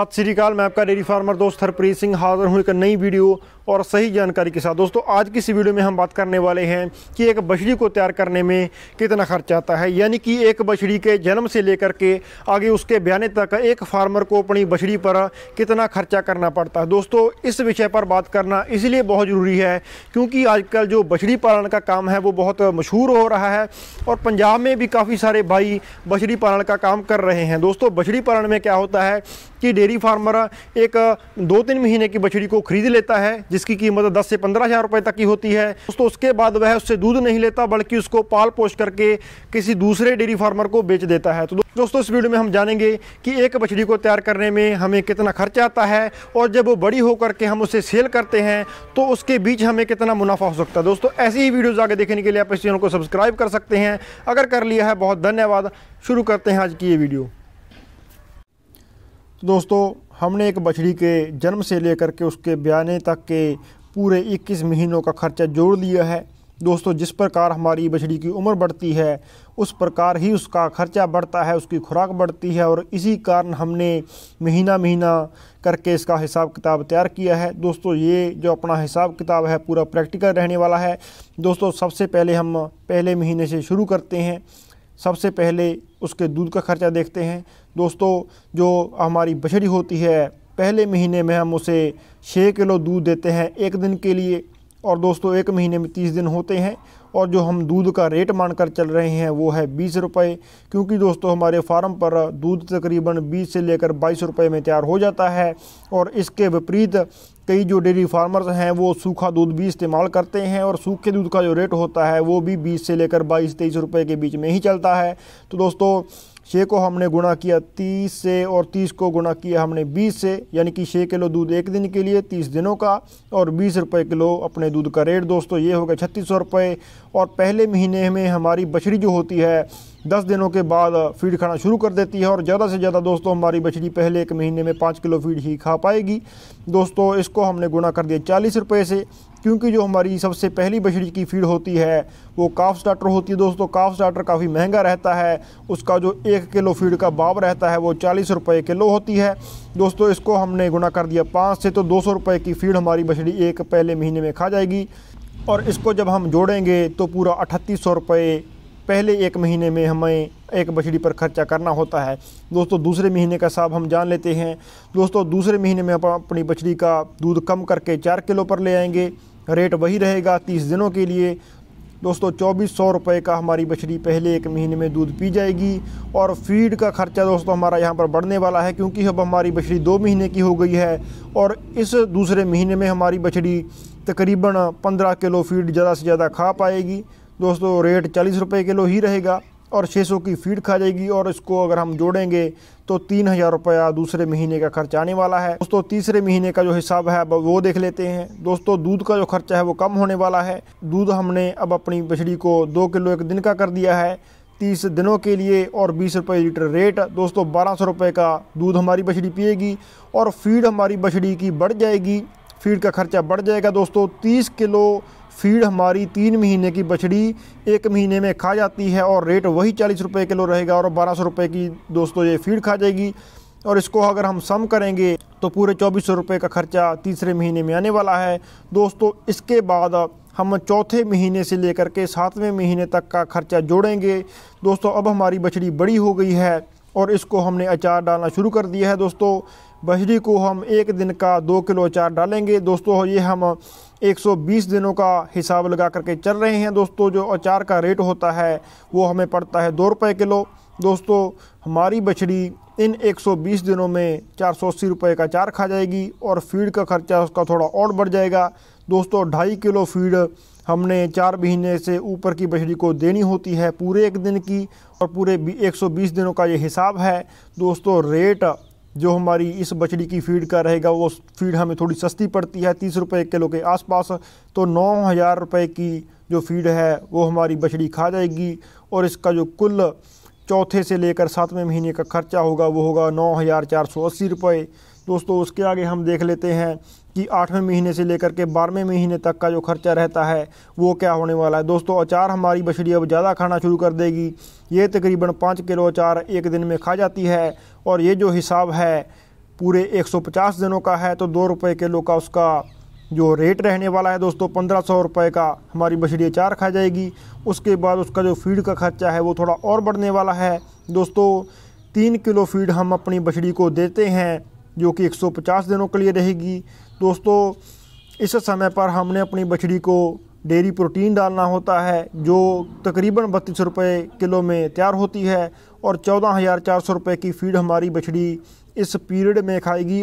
सत श्रीकाल मैं आपका डेयरी फार्मर दोस्त हरप्रीत सिंह हाजिर हूँ एक नई वीडियो और सही जानकारी के साथ दोस्तों आज की इस वीडियो में हम बात करने वाले हैं कि एक बछड़ी को तैयार करने में कितना खर्च आता है यानी कि एक बछड़ी के जन्म से लेकर के आगे उसके ब्याने तक एक फार्मर को अपनी बछड़ी पर कितना खर्चा करना पड़ता है दोस्तों इस विषय पर बात करना इसलिए बहुत ज़रूरी है क्योंकि आजकल जो बछड़ी पालन का काम है वो बहुत मशहूर हो रहा है और पंजाब में भी काफ़ी सारे भाई बछड़ी पालन का काम कर रहे हैं दोस्तों बछड़ी पालन में क्या होता है कि डेयरी फार्मर एक दो तीन महीने की बछड़ी को खरीद लेता है जिसकी कीमत दस से पंद्रह हज़ार रुपये तक की होती है दोस्तों उसके बाद वह उससे दूध नहीं लेता बल्कि उसको पाल पोष करके किसी दूसरे डेयरी फार्मर को बेच देता है तो दोस्तों इस वीडियो में हम जानेंगे कि एक बछड़ी को तैयार करने में हमें कितना खर्चा आता है और जब वो बड़ी होकर के हम उसे सेल करते हैं तो उसके बीच हमें कितना मुनाफा हो सकता है दोस्तों ऐसी ही वीडियोज़ आगे देखने के लिए आप इस चैनल को सब्सक्राइब कर सकते हैं अगर कर लिया है बहुत धन्यवाद शुरू करते हैं आज की ये वीडियो तो दोस्तों हमने एक बछड़ी के जन्म से लेकर के उसके ब्याने तक के पूरे 21 महीनों का खर्चा जोड़ लिया है दोस्तों जिस प्रकार हमारी बछड़ी की उम्र बढ़ती है उस प्रकार ही उसका खर्चा बढ़ता है उसकी खुराक बढ़ती है और इसी कारण हमने महीना महीना करके इसका हिसाब किताब तैयार किया है दोस्तों ये जो अपना हिसाब किताब है पूरा प्रैक्टिकल रहने वाला है दोस्तों सबसे पहले हम पहले महीने से शुरू करते हैं सबसे पहले उसके दूध का खर्चा देखते हैं दोस्तों जो हमारी बछड़ी होती है पहले महीने में हम उसे छः किलो दूध देते हैं एक दिन के लिए और दोस्तों एक महीने में तीस दिन होते हैं और जो हम दूध का रेट मानकर चल रहे हैं वो है बीस रुपये क्योंकि दोस्तों हमारे फार्म पर दूध तकरीबन बीस से लेकर बाईस रुपये में तैयार हो जाता है और इसके विपरीत कई जो डेयरी फार्मर्स हैं वो सूखा दूध भी इस्तेमाल करते हैं और सूखे दूध का जो रेट होता है वो भी 20 से लेकर 22 तेईस रुपए के बीच में ही चलता है तो दोस्तों छः को हमने गुणा किया 30 से और 30 को गुणा किया हमने 20 से यानी कि छः किलो दूध एक दिन के लिए 30 दिनों का और बीस रुपये किलो अपने दूध का रेट दोस्तों ये हो गया छत्तीस सौ रुपये और पहले महीने में हमारी बछड़ी जो होती है दस दिनों के बाद फीड खाना शुरू कर देती है और ज़्यादा से ज़्यादा दोस्तों हमारी बछड़ी पहले एक महीने में पाँच किलो फीड ही खा पाएगी दोस्तों इसको हमने गुना कर दिया चालीस रुपये से क्योंकि जो हमारी सबसे पहली बछड़ी की फीड होती है वो काफ स्टार्टर होती है दोस्तों काफ स्टार्टर काफ़ी महंगा रहता है उसका जो एक किलो फीड का बाब रहता है वो चालीस रुपये किलो होती है दोस्तों इसको हमने गुना कर दिया पाँच से तो दो सौ रुपये की फीड हमारी बछड़ी एक पहले महीने में खा जाएगी और इसको जब हम जोड़ेंगे तो पूरा अठतीस सौ रुपये पहले एक महीने में हमें एक बछड़ी पर खर्चा करना होता है दोस्तों दूसरे महीने का हिसाब हम जान लेते हैं दोस्तों दूसरे महीने में हम अपनी बछड़ी का दूध कम करके चार किलो पर ले आएंगे रेट वही रहेगा तीस दिनों के लिए दोस्तों चौबीस सौ रुपये का हमारी बछड़ी पहले एक महीने में दूध पी जाएगी और फीड का खर्चा दोस्तों हमारा यहाँ पर बढ़ने वाला है क्योंकि अब हमारी बछड़ी दो महीने की हो गई है और इस दूसरे महीने में हमारी बछड़ी तकरीबन पंद्रह किलो फीड ज़्यादा से ज़्यादा खा पाएगी दोस्तों रेट चालीस रुपये किलो ही रहेगा और 600 की फीड खा जाएगी और इसको अगर हम जोड़ेंगे तो तीन हज़ार रुपया दूसरे महीने का खर्च आने वाला है दोस्तों तीसरे महीने का जो हिसाब है अब वो देख लेते हैं दोस्तों दूध का जो खर्चा है वो कम होने वाला है दूध हमने अब अपनी बछड़ी को दो किलो एक दिन का कर दिया है तीस दिनों के लिए और बीस रुपये लीटर रेट दोस्तों बारह सौ रुपये का दूध हमारी बछड़ी पिएगी और फीड हमारी बछड़ी की बढ़ जाएगी फीड का खर्चा बढ़ जाएगा दोस्तों तीस किलो फीड हमारी तीन महीने की बछड़ी एक महीने में खा जाती है और रेट वही चालीस रुपये किलो रहेगा और बारह सौ रुपये की दोस्तों ये फीड खा जाएगी और इसको अगर हम सम करेंगे तो पूरे चौबीस सौ रुपये का खर्चा तीसरे महीने में आने वाला है दोस्तों इसके बाद हम चौथे महीने से लेकर के सातवें महीने तक का खर्चा जोड़ेंगे दोस्तों अब हमारी बछड़ी बड़ी हो गई है और इसको हमने अचार डालना शुरू कर दिया है दोस्तों बछड़ी को हम एक दिन का दो किलो अचार डालेंगे दोस्तों ये हम 120 दिनों का हिसाब लगा करके चल रहे हैं दोस्तों जो अचार का रेट होता है वो हमें पड़ता है दो रुपये किलो दोस्तों हमारी बछड़ी इन 120 दिनों में चार सौ अस्सी रुपये का चार खा जाएगी और फीड का खर्चा उसका थोड़ा और बढ़ जाएगा दोस्तों ढाई किलो फीड हमने चार महीने से ऊपर की बछड़ी को देनी होती है पूरे एक दिन की और पूरे 120 दिनों का ये हिसाब है दोस्तों रेट जो हमारी इस बछड़ी की फीड का रहेगा वो फीड हमें थोड़ी सस्ती पड़ती है तीस रुपये किलो के आसपास तो नौ हज़ार रुपये की जो फीड है वो हमारी बछड़ी खा जाएगी और इसका जो कुल चौथे से लेकर सातवें महीने का खर्चा होगा वो होगा नौ हज़ार चार सौ अस्सी रुपये दोस्तों उसके आगे हम देख लेते हैं कि आठवें महीने से लेकर के बारहवें महीने तक का जो खर्चा रहता है वो क्या होने वाला है दोस्तों अचार हमारी बछड़ी अब ज़्यादा खाना शुरू कर देगी ये तकरीबन पाँच किलो अचार एक दिन में खा जाती है और ये जो हिसाब है पूरे 150 दिनों का है तो दो रुपये किलो का उसका जो रेट रहने वाला है दोस्तों पंद्रह सौ रुपये का हमारी बछड़ी अचार खा जाएगी उसके बाद उसका जो फीड का खर्चा है वो थोड़ा और बढ़ने वाला है दोस्तों तीन किलो फीड हम अपनी बछड़ी को देते हैं जो कि 150 दिनों के लिए रहेगी दोस्तों इस समय पर हमने अपनी बछड़ी को डेयरी प्रोटीन डालना होता है जो तकरीबन बत्तीस रुपये किलो में तैयार होती है और चौदह हज़ार चार सौ रुपये की फीड हमारी बछड़ी इस पीरियड में खाएगी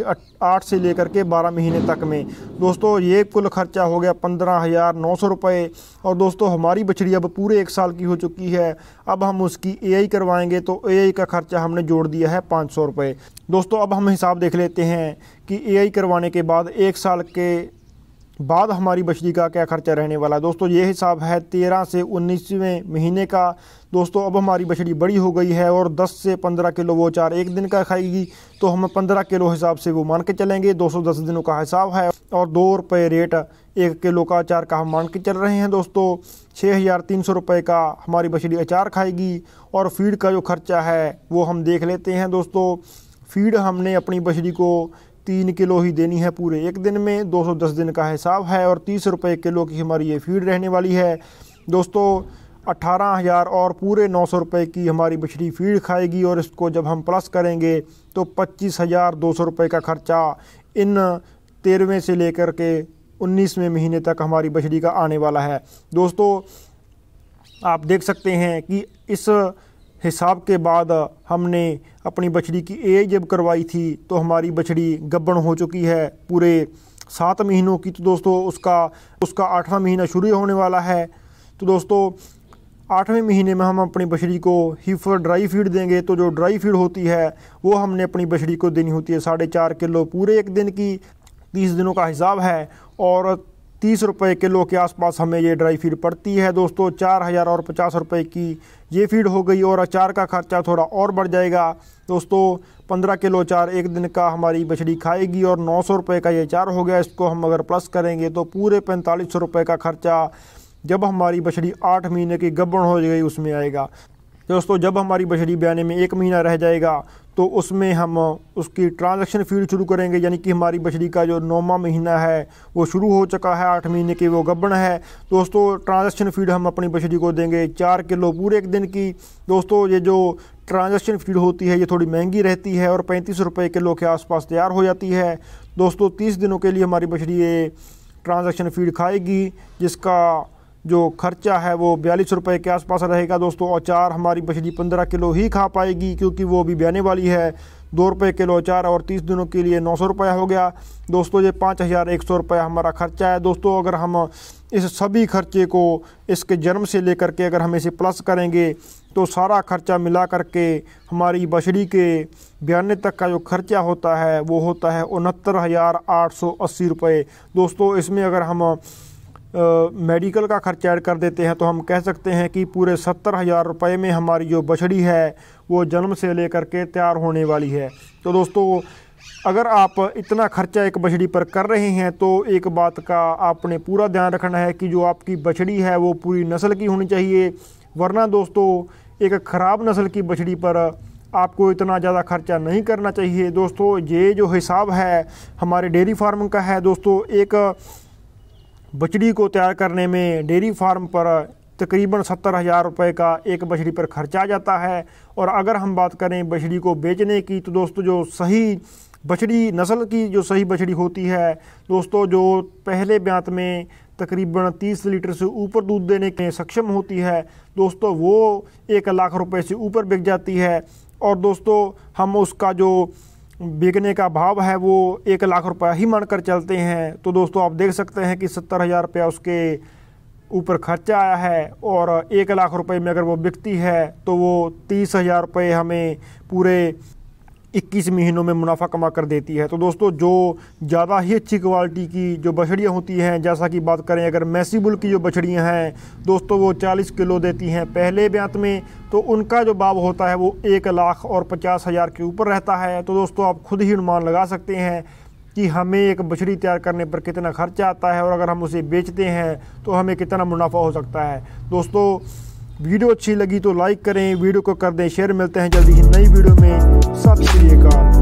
आठ से लेकर के बारह महीने तक में दोस्तों ये कुल खर्चा हो गया पंद्रह हज़ार नौ सौ रुपये और दोस्तों हमारी बछड़ी अब पूरे एक साल की हो चुकी है अब हम उसकी एआई करवाएंगे तो एआई का खर्चा हमने जोड़ दिया है पाँच सौ रुपये दोस्तों अब हम हिसाब देख लेते हैं कि एआई करवाने के बाद एक साल के बाद हमारी बछड़ी का क्या खर्चा रहने वाला है दोस्तों ये हिसाब है तेरह से उन्नीसवें महीने का दोस्तों अब हमारी बछड़ी बड़ी हो गई है और दस से पंद्रह किलो वो चार एक दिन का खाएगी तो हम पंद्रह किलो हिसाब से वो मान के चलेंगे दो सौ दस दिनों का हिसाब है और दो रुपये रेट एक किलो का अचार का हम मान के चल रहे हैं दोस्तों छः हज़ार तीन सौ रुपये का हमारी बछड़ी अचार खाएगी और फीड का जो खर्चा है वो हम देख लेते हैं दोस्तों फीड हमने अपनी बछड़ी को तीन किलो ही देनी है पूरे एक दिन में 210 दिन का हिसाब है और तीस रुपये किलो की हमारी ये फीड रहने वाली है दोस्तों अट्ठारह हज़ार और पूरे नौ सौ रुपये की हमारी बछड़ी फीड खाएगी और इसको जब हम प्लस करेंगे तो पच्चीस हज़ार दो सौ रुपये का खर्चा इन तेरहवें से लेकर के उन्नीसवें महीने तक हमारी बछड़ी का आने वाला है दोस्तों आप देख सकते हैं कि इस हिसाब के बाद हमने अपनी बछड़ी की एज जब करवाई थी तो हमारी बछड़ी गब्बन हो चुकी है पूरे सात महीनों की तो दोस्तों उसका उसका आठवां महीना शुरू होने वाला है तो दोस्तों आठवें महीने में हम अपनी बछड़ी को हीफर ड्राई फीड देंगे तो जो ड्राई फीड होती है वो हमने अपनी बछड़ी को देनी होती है साढ़े चार किलो पूरे एक दिन की तीस दिनों का हिसाब है और तीस रुपये किलो के आसपास हमें ये ड्राई फीड पड़ती है दोस्तों चार हज़ार और पचास रुपये की ये फीड हो गई और अचार का खर्चा थोड़ा और बढ़ जाएगा दोस्तों पंद्रह किलो चार एक दिन का हमारी बछड़ी खाएगी और नौ सौ रुपये का ये अचार हो गया इसको हम अगर प्लस करेंगे तो पूरे पैंतालीस सौ रुपये का खर्चा जब हमारी बछड़ी आठ महीने की गब्बड़ हो गई उसमें आएगा दोस्तों जब हमारी बशरी बयाने में एक महीना रह जाएगा तो उसमें हम उसकी ट्रांजैक्शन फीड शुरू करेंगे यानी कि हमारी बशरी का जो नौवा महीना है वो शुरू हो चुका है आठ महीने की वो गबन है दोस्तों ट्रांजैक्शन फीड हम अपनी बशरी को देंगे चार किलो पूरे एक दिन की दोस्तों ये जो ट्रांजैक्शन फीड होती है ये थोड़ी महंगी रहती है और पैंतीस रुपये किलो के आसपास तैयार हो जाती है दोस्तों तीस दिनों के लिए हमारी बशरी ये ट्रांज़ेक्शन फीड खाएगी जिसका जो खर्चा है वो बयालीस रुपये के आसपास रहेगा दोस्तों और चार हमारी बछड़ी पंद्रह किलो ही खा पाएगी क्योंकि वो अभी ब्याने वाली है दो रुपये किलो चार और तीस दिनों के लिए नौ सौ रुपया हो गया दोस्तों ये पाँच हज़ार एक सौ रुपया हमारा खर्चा है दोस्तों अगर हम इस सभी खर्चे को इसके जन्म से लेकर के अगर हम इसे प्लस करेंगे तो सारा खर्चा मिला करके हमारी बछड़ी के बयाने तक का जो खर्चा होता है वो होता है उनहत्तर हज़ार आठ सौ अस्सी रुपये दोस्तों इसमें अगर हम मेडिकल का खर्चा ऐड कर देते हैं तो हम कह सकते हैं कि पूरे सत्तर हज़ार रुपये में हमारी जो बछड़ी है वो जन्म से लेकर के तैयार होने वाली है तो दोस्तों अगर आप इतना खर्चा एक बछड़ी पर कर रहे हैं तो एक बात का आपने पूरा ध्यान रखना है कि जो आपकी बछड़ी है वो पूरी नस्ल की होनी चाहिए वरना दोस्तों एक ख़राब नस्ल की बछड़ी पर आपको इतना ज़्यादा खर्चा नहीं करना चाहिए दोस्तों ये जो हिसाब है हमारे डेयरी फार्म का है दोस्तों एक बछड़ी को तैयार करने में डेयरी फार्म पर तकरीबन सत्तर हज़ार रुपये का एक बछड़ी पर खर्चा जाता है और अगर हम बात करें बछड़ी को बेचने की तो दोस्तों जो सही बछड़ी नस्ल की जो सही बछड़ी होती है दोस्तों जो पहले ब्यात में तकरीबन 30 लीटर से ऊपर दूध देने के सक्षम होती है दोस्तों वो एक लाख रुपए से ऊपर बिक जाती है और दोस्तों हम उसका जो बिकने का भाव है वो एक लाख रुपया ही मानकर चलते हैं तो दोस्तों आप देख सकते हैं कि सत्तर हज़ार रुपया उसके ऊपर खर्चा आया है और एक लाख रुपए में अगर वो बिकती है तो वो तीस हज़ार रुपये हमें पूरे 21 महीनों में मुनाफा कमा कर देती है तो दोस्तों जो ज़्यादा ही अच्छी क्वालिटी की जो बछड़ियाँ होती हैं जैसा कि बात करें अगर मैसीबुल की जो बछड़ियाँ हैं दोस्तों वो 40 किलो देती हैं पहले ब्यात में तो उनका जो बाब होता है वो एक लाख और पचास हज़ार के ऊपर रहता है तो दोस्तों आप खुद ही अनुमान लगा सकते हैं कि हमें एक बछड़ी तैयार करने पर कितना खर्चा आता है और अगर हम उसे बेचते हैं तो हमें कितना मुनाफा हो सकता है दोस्तों वीडियो अच्छी लगी तो लाइक करें वीडियो को कर दें शेयर मिलते हैं जल्दी ही नई वीडियो में सत के